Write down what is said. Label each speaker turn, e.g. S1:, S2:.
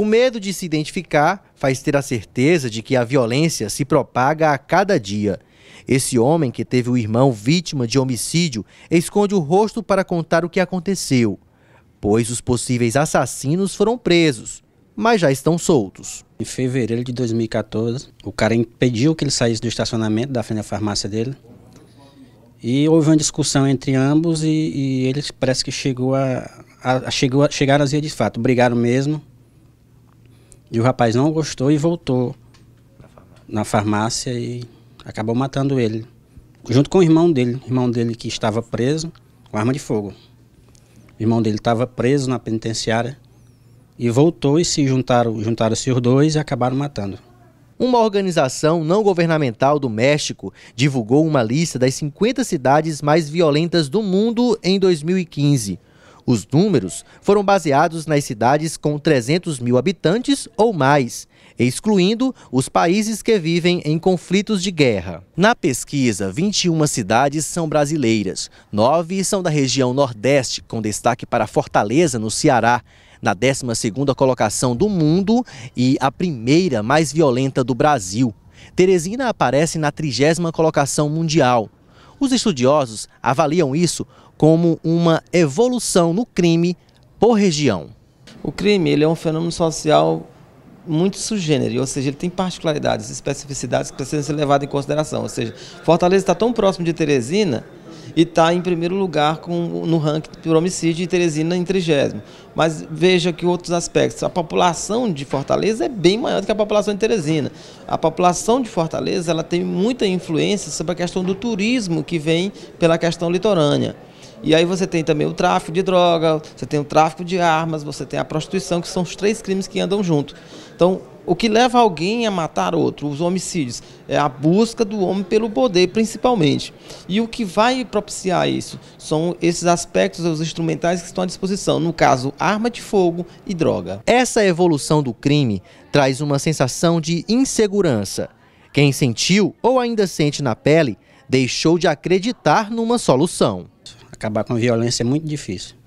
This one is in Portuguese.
S1: O medo de se identificar faz ter a certeza de que a violência se propaga a cada dia. Esse homem, que teve o irmão vítima de homicídio, esconde o rosto para contar o que aconteceu, pois os possíveis assassinos foram presos,
S2: mas já estão soltos. Em fevereiro de 2014, o cara impediu que ele saísse do estacionamento da frente da farmácia dele. E houve uma discussão entre ambos e, e eles parece que chegou a, a, a chegou a chegaram às vias de fato, brigaram mesmo. E o rapaz não gostou e voltou na farmácia e acabou matando ele. Junto com o irmão dele, o irmão dele que estava preso com arma de fogo. O irmão dele estava preso na penitenciária e voltou e se juntaram, juntaram-se os dois e acabaram matando. Uma organização não governamental
S1: do México divulgou uma lista das 50 cidades mais violentas do mundo em 2015. Os números foram baseados nas cidades com 300 mil habitantes ou mais, excluindo os países que vivem em conflitos de guerra. Na pesquisa, 21 cidades são brasileiras, nove são da região Nordeste, com destaque para Fortaleza, no Ceará na 12ª colocação do mundo e a primeira mais violenta do Brasil. Teresina aparece na 30 colocação mundial. Os estudiosos avaliam isso como
S3: uma evolução no crime por região. O crime ele é um fenômeno social muito sugênero, ou seja, ele tem particularidades, especificidades que precisam ser levadas em consideração. Ou seja, Fortaleza está tão próximo de Teresina e está em primeiro lugar com, no ranking por homicídio e Teresina em trigésimo. Mas veja que outros aspectos. A população de Fortaleza é bem maior do que a população de Teresina. A população de Fortaleza ela tem muita influência sobre a questão do turismo que vem pela questão litorânea. E aí você tem também o tráfico de droga, você tem o tráfico de armas, você tem a prostituição, que são os três crimes que andam junto. Então, o que leva alguém a matar outro, os homicídios, é a busca do homem pelo poder, principalmente. E o que vai propiciar isso são esses aspectos, os instrumentais que estão à disposição, no caso, arma de fogo e droga. Essa evolução
S1: do crime traz uma sensação de insegurança. Quem sentiu ou ainda sente na pele deixou de acreditar numa solução. Acabar com a violência é muito difícil.